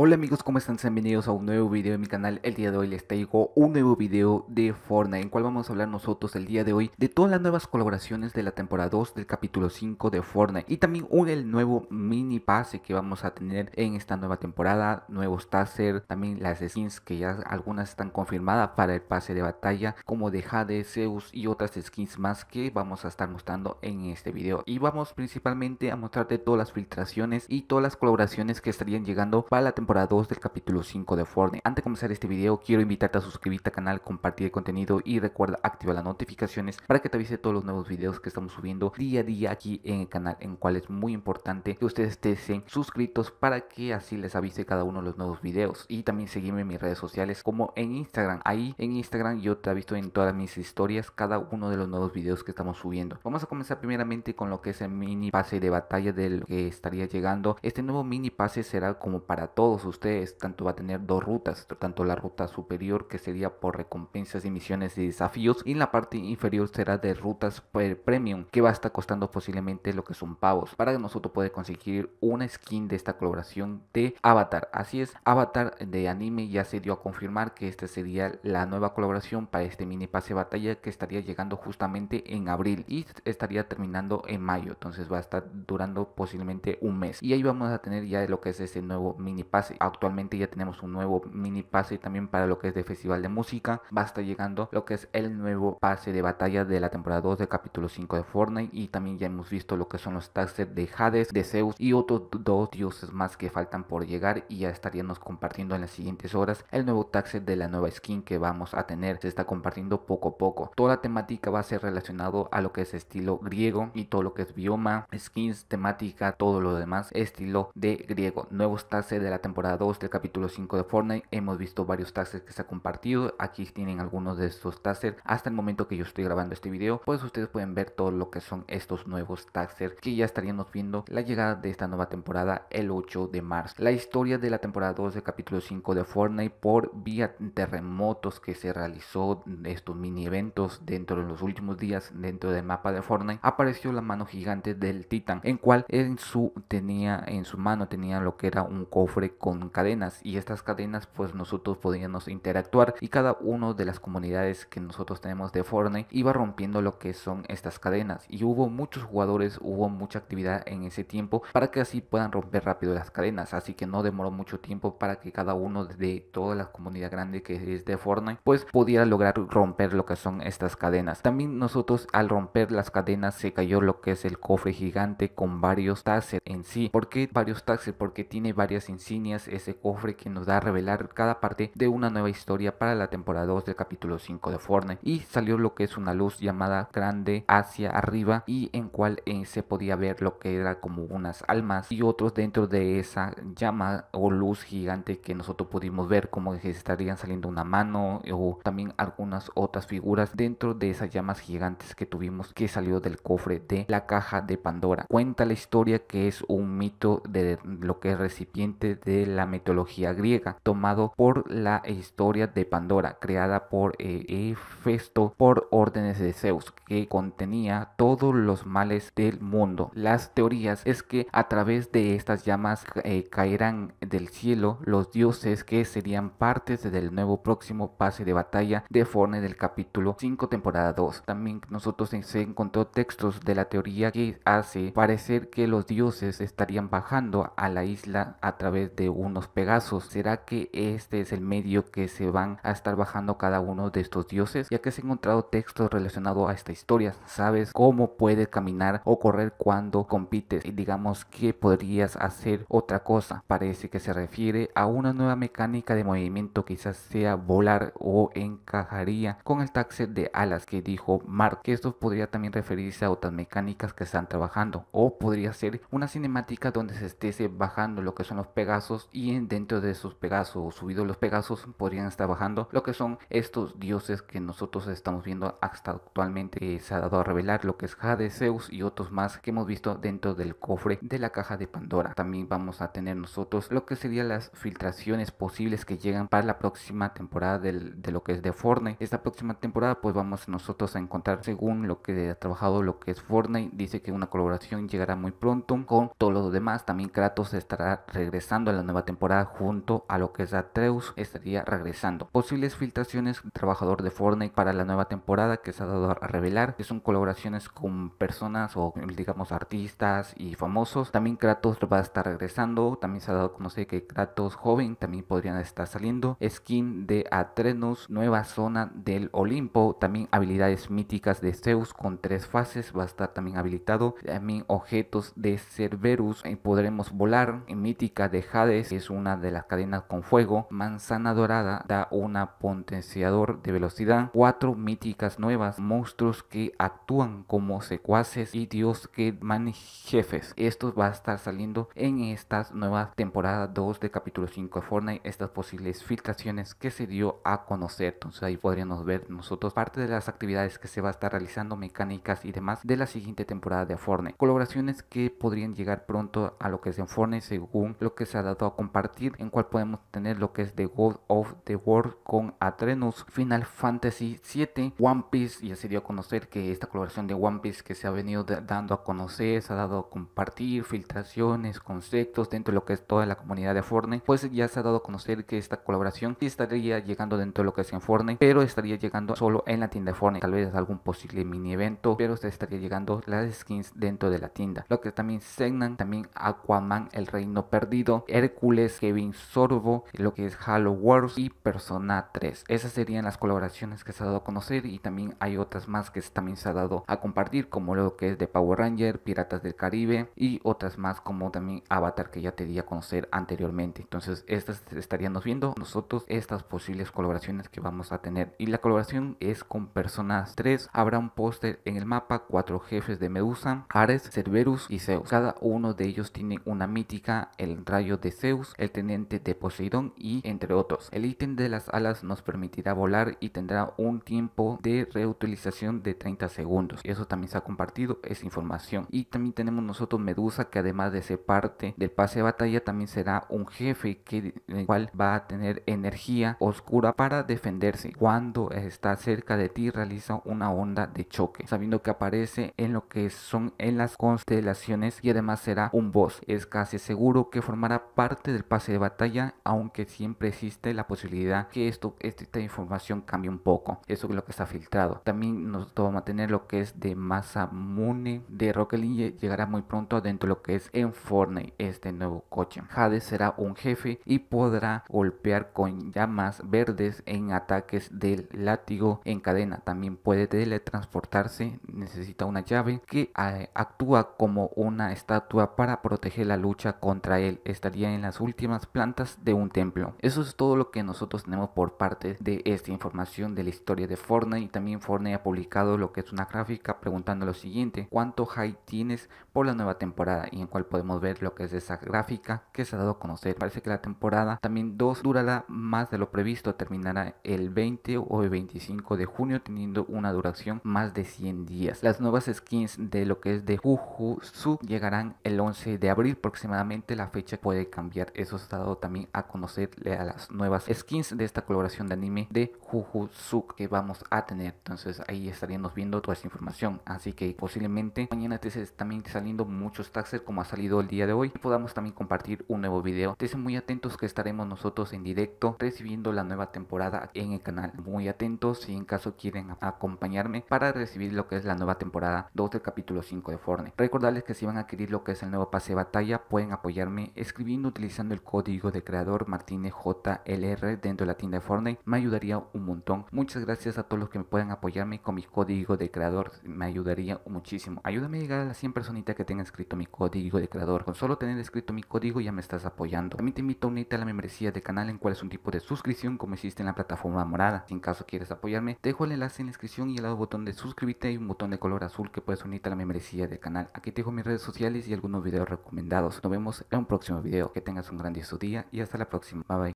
Hola amigos, ¿cómo están? bienvenidos a un nuevo video de mi canal. El día de hoy les traigo un nuevo video de Fortnite, en cual vamos a hablar nosotros el día de hoy de todas las nuevas colaboraciones de la temporada 2 del capítulo 5 de Fortnite y también un el nuevo mini pase que vamos a tener en esta nueva temporada, nuevos taser, también las skins que ya algunas están confirmadas para el pase de batalla, como de Jade, Zeus y otras skins más que vamos a estar mostrando en este video. Y vamos principalmente a mostrarte todas las filtraciones y todas las colaboraciones que estarían llegando para la temporada para 2 del capítulo 5 de Fortnite. Antes de comenzar este video, quiero invitarte a suscribirte al canal, compartir el contenido y recuerda activar las notificaciones para que te avise todos los nuevos videos que estamos subiendo día a día aquí en el canal, en cual es muy importante que ustedes estén suscritos para que así les avise cada uno de los nuevos videos. Y también seguirme en mis redes sociales como en Instagram. Ahí en Instagram yo te aviso en todas mis historias cada uno de los nuevos videos que estamos subiendo. Vamos a comenzar primeramente con lo que es el mini pase de batalla del que estaría llegando. Este nuevo mini pase será como para todos ustedes, tanto va a tener dos rutas, tanto la ruta superior que sería por recompensas y misiones y desafíos y la parte inferior será de rutas premium que va a estar costando posiblemente lo que son pavos para que nosotros poder conseguir una skin de esta colaboración de Avatar. Así es, Avatar de anime ya se dio a confirmar que esta sería la nueva colaboración para este mini pase batalla que estaría llegando justamente en abril y estaría terminando en mayo, entonces va a estar durando posiblemente un mes y ahí vamos a tener ya lo que es este nuevo mini pase Actualmente ya tenemos un nuevo mini pase también para lo que es de Festival de Música. Va a estar llegando lo que es el nuevo pase de batalla de la temporada 2 del capítulo 5 de Fortnite. Y también ya hemos visto lo que son los taxes de Hades, de Zeus y otros dos dioses más que faltan por llegar. Y ya estaríamos compartiendo en las siguientes horas el nuevo taxet de la nueva skin que vamos a tener. Se está compartiendo poco a poco. Toda la temática va a ser relacionado a lo que es estilo griego y todo lo que es bioma, skins, temática, todo lo demás, estilo de griego. Nuevos taxes de la temporada 2 del capítulo 5 de Fortnite. Hemos visto varios taxes que se ha compartido. Aquí tienen algunos de estos taxis Hasta el momento que yo estoy grabando este video, pues ustedes pueden ver todo lo que son estos nuevos taxes que ya estaríamos viendo la llegada de esta nueva temporada el 8 de marzo. La historia de la temporada 2 del capítulo 5 de Fortnite por vía terremotos que se realizó estos mini eventos dentro de los últimos días dentro del mapa de Fortnite apareció la mano gigante del titán en cual en su tenía en su mano tenía lo que era un cofre con cadenas y estas cadenas pues nosotros podíamos interactuar y cada una de las comunidades que nosotros tenemos de Fortnite iba rompiendo lo que son estas cadenas y hubo muchos jugadores, hubo mucha actividad en ese tiempo para que así puedan romper rápido las cadenas, así que no demoró mucho tiempo para que cada uno de toda la comunidad grande que es de Fortnite pues pudiera lograr romper lo que son estas cadenas. También nosotros al romper las cadenas se cayó lo que es el cofre gigante con varios taxis en sí. porque varios taxis? Porque tiene varias insignias ese cofre que nos da a revelar cada parte de una nueva historia para la temporada 2 del capítulo 5 de Fortnite y salió lo que es una luz llamada grande hacia arriba y en cual eh, se podía ver lo que era como unas almas y otros dentro de esa llama o luz gigante que nosotros pudimos ver como que estarían saliendo una mano o también algunas otras figuras dentro de esas llamas gigantes que tuvimos que salió del cofre de la caja de Pandora. Cuenta la historia que es un mito de lo que es recipiente de la mitología griega, tomado por la historia de Pandora, creada por eh, Hefesto por órdenes de Zeus, que contenía todos los males del mundo. Las teorías es que a través de estas llamas eh, caerán del cielo los dioses que serían partes del nuevo próximo pase de batalla de Forne del capítulo 5 temporada 2. También nosotros se encontró textos de la teoría que hace parecer que los dioses estarían bajando a la isla a través de unos Pegasos. ¿Será que este es el medio que se van a estar bajando cada uno de estos dioses? Ya que se ha encontrado texto relacionado a esta historia. Sabes cómo puede caminar o correr cuando compites y digamos que podrías hacer otra cosa. Parece que se refiere a una nueva mecánica de movimiento, quizás sea volar o encajaría con el taxi de alas que dijo Mark, que esto podría también referirse a otras mecánicas que están trabajando o podría ser una cinemática donde se esté bajando lo que son los Pegasos y dentro de esos Pegasos o subidos los Pegasos podrían estar bajando lo que son estos dioses que nosotros estamos viendo hasta actualmente eh, se ha dado a revelar lo que es Hades, Zeus y otros más que hemos visto dentro del cofre de la caja de Pandora. También vamos a tener nosotros lo que serían las filtraciones posibles que llegan para la próxima temporada de lo que es de Fortnite. Esta próxima temporada pues vamos nosotros a encontrar según lo que ha trabajado lo que es Fortnite. Dice que una colaboración llegará muy pronto con todo lo demás. También Kratos estará regresando a la nueva temporada junto a lo que es Atreus estaría regresando. Posibles filtraciones trabajador de Fortnite para la nueva temporada que se ha dado a revelar, que son colaboraciones con personas o digamos artistas y famosos. También Kratos va a estar regresando, también se ha dado a conocer que Kratos joven también podrían estar saliendo. Skin de Atreus, nueva zona del Olimpo, también habilidades míticas de Zeus con tres fases va a estar también habilitado. También objetos de Cerberus, y eh, podremos volar en mítica de Hades es una de las cadenas con fuego, manzana dorada da una potenciador de velocidad, cuatro míticas nuevas, monstruos que actúan como secuaces y dios que maneje jefes. Esto va a estar saliendo en estas nuevas temporadas 2 de capítulo 5 de Fortnite, estas posibles filtraciones que se dio a conocer. Entonces ahí podríamos ver nosotros parte de las actividades que se va a estar realizando, mecánicas y demás de la siguiente temporada de Fortnite. Colaboraciones que podrían llegar pronto a lo que es en Fortnite según lo que se ha dado a compartir, en cual podemos tener lo que es The God of the World con Atrenus, Final Fantasy 7, One Piece, ya se dio a conocer que esta colaboración de One Piece que se ha venido dando a conocer, se ha dado a compartir, filtraciones, conceptos dentro de lo que es toda la comunidad de Fortnite, pues ya se ha dado a conocer que esta colaboración estaría llegando dentro de lo que es en Fortnite, pero estaría llegando solo en la tienda de Fortnite, tal vez algún posible mini evento, pero se estaría llegando las skins dentro de la tienda. Lo que también segnan, también Aquaman, el reino perdido, Hércules, Kevin Sorbo, lo que es Halo Wars y Persona 3. Esas serían las colaboraciones que se ha dado a conocer y también hay otras más que también se ha dado a compartir, como lo que es de Power Ranger, Piratas del Caribe y otras más como también Avatar que ya te di a conocer anteriormente. Entonces, estas estaríamos viendo nosotros estas posibles colaboraciones que vamos a tener. Y la colaboración es con Persona 3. Habrá un póster en el mapa, cuatro jefes de Medusa, Ares, Cerberus y Zeus. Cada uno de ellos tiene una mítica, el rayo de Zeus, el teniente de Poseidón y entre otros. El ítem de las alas nos permitirá volar y tendrá un tiempo de reutilización de 30 segundos. y Eso también se ha compartido, esa información. Y también tenemos nosotros Medusa que además de ser parte del pase de batalla también será un jefe que el cual va a tener energía oscura para defenderse. Cuando está cerca de ti realiza una onda de choque, sabiendo que aparece en lo que son en las constelaciones y además será un boss. Es casi seguro que formará parte del pase de batalla, aunque siempre existe la posibilidad que esto, esta información cambie un poco. Eso es lo que está filtrado. También nos vamos a tener lo que es de masa mune de Rocket Llegará muy pronto dentro de lo que es en Fortnite este nuevo coche. jade será un jefe y podrá golpear con llamas verdes en ataques del látigo en cadena. También puede teletransportarse. Necesita una llave que eh, actúa como una estatua para proteger la lucha contra él. Estaría en las últimas plantas de un templo. Eso es todo lo que nosotros tenemos por parte de esta información de la historia de Fortnite y también Fortnite ha publicado lo que es una gráfica preguntando lo siguiente, ¿cuánto high tienes por la nueva temporada? Y en cual podemos ver lo que es esa gráfica que se ha dado a conocer. Parece que la temporada también 2 durará más de lo previsto, terminará el 20 o el 25 de junio teniendo una duración más de 100 días. Las nuevas skins de lo que es de Juju llegarán el 11 de abril aproximadamente, la fecha puede cambiar cambiar. Eso ha dado también a conocerle a las nuevas skins de esta colaboración de anime de Jujutsu que vamos a tener. Entonces ahí estaríamos viendo toda esa información. Así que posiblemente mañana te también saliendo muchos taxes como ha salido el día de hoy. Y podamos también compartir un nuevo video. Estén muy atentos que estaremos nosotros en directo recibiendo la nueva temporada en el canal. Muy atentos si en caso quieren acompañarme para recibir lo que es la nueva temporada 2 del capítulo 5 de Fortnite. Recordarles que si van a adquirir lo que es el nuevo pase de batalla pueden apoyarme escribiendo utilizando el código de creador Martínez JLR dentro de la tienda de Fortnite me ayudaría un montón. Muchas gracias a todos los que me puedan apoyarme con mi código de creador, me ayudaría muchísimo. Ayúdame a llegar a las 100 personitas que tengan escrito mi código de creador. Con solo tener escrito mi código ya me estás apoyando. También te invito a unirte a la membresía de canal en cuál es un tipo de suscripción como existe en la plataforma morada. Si en caso quieres apoyarme, dejo el enlace en la descripción y el lado botón de suscribirte y un botón de color azul que puedes unirte a la membresía del canal. Aquí te dejo mis redes sociales y algunos videos recomendados. Nos vemos en un próximo video. Que tengas un grandioso día y hasta la próxima. Bye bye.